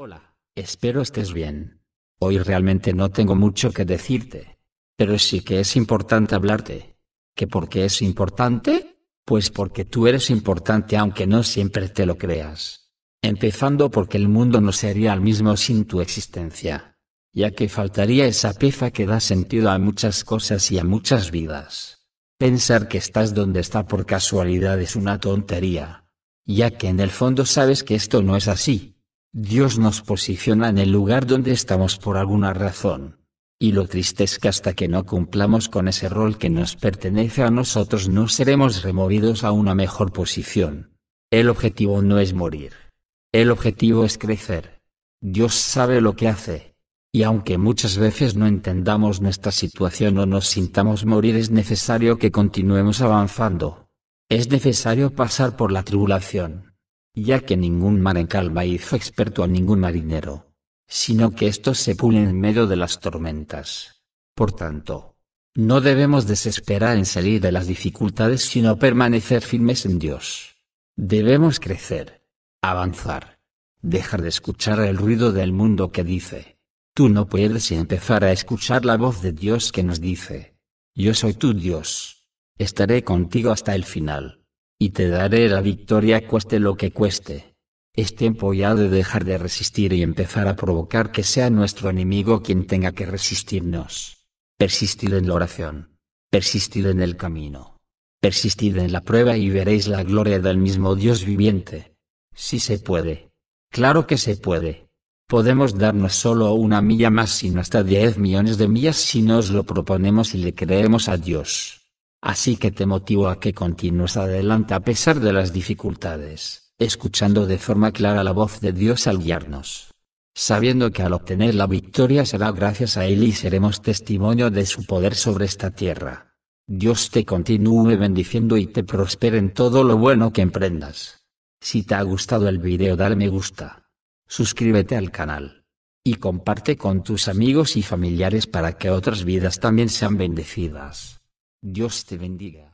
Hola, espero estés bien. Hoy realmente no tengo mucho que decirte. Pero sí que es importante hablarte. ¿Que por qué es importante? Pues porque tú eres importante aunque no siempre te lo creas. Empezando porque el mundo no sería el mismo sin tu existencia. Ya que faltaría esa pieza que da sentido a muchas cosas y a muchas vidas. Pensar que estás donde está por casualidad es una tontería. Ya que en el fondo sabes que esto no es así. Dios nos posiciona en el lugar donde estamos por alguna razón. Y lo triste es que hasta que no cumplamos con ese rol que nos pertenece a nosotros no seremos removidos a una mejor posición. El objetivo no es morir. El objetivo es crecer. Dios sabe lo que hace. Y aunque muchas veces no entendamos nuestra situación o nos sintamos morir es necesario que continuemos avanzando. Es necesario pasar por la tribulación ya que ningún mar en calma hizo experto a ningún marinero, sino que estos se pulen en medio de las tormentas. Por tanto, no debemos desesperar en salir de las dificultades, sino permanecer firmes en Dios. Debemos crecer, avanzar, dejar de escuchar el ruido del mundo que dice, tú no puedes empezar a escuchar la voz de Dios que nos dice, yo soy tu Dios, estaré contigo hasta el final y te daré la victoria cueste lo que cueste. Es tiempo ya de dejar de resistir y empezar a provocar que sea nuestro enemigo quien tenga que resistirnos. Persistid en la oración. Persistid en el camino. Persistid en la prueba y veréis la gloria del mismo Dios viviente. Si se puede. Claro que se puede. Podemos darnos solo una milla más sino hasta diez millones de millas si nos lo proponemos y le creemos a Dios así que te motivo a que continúes adelante a pesar de las dificultades, escuchando de forma clara la voz de Dios al guiarnos. Sabiendo que al obtener la victoria será gracias a Él y seremos testimonio de su poder sobre esta tierra. Dios te continúe bendiciendo y te prospere en todo lo bueno que emprendas. Si te ha gustado el video dale me gusta. Suscríbete al canal. Y comparte con tus amigos y familiares para que otras vidas también sean bendecidas. Dios te bendiga.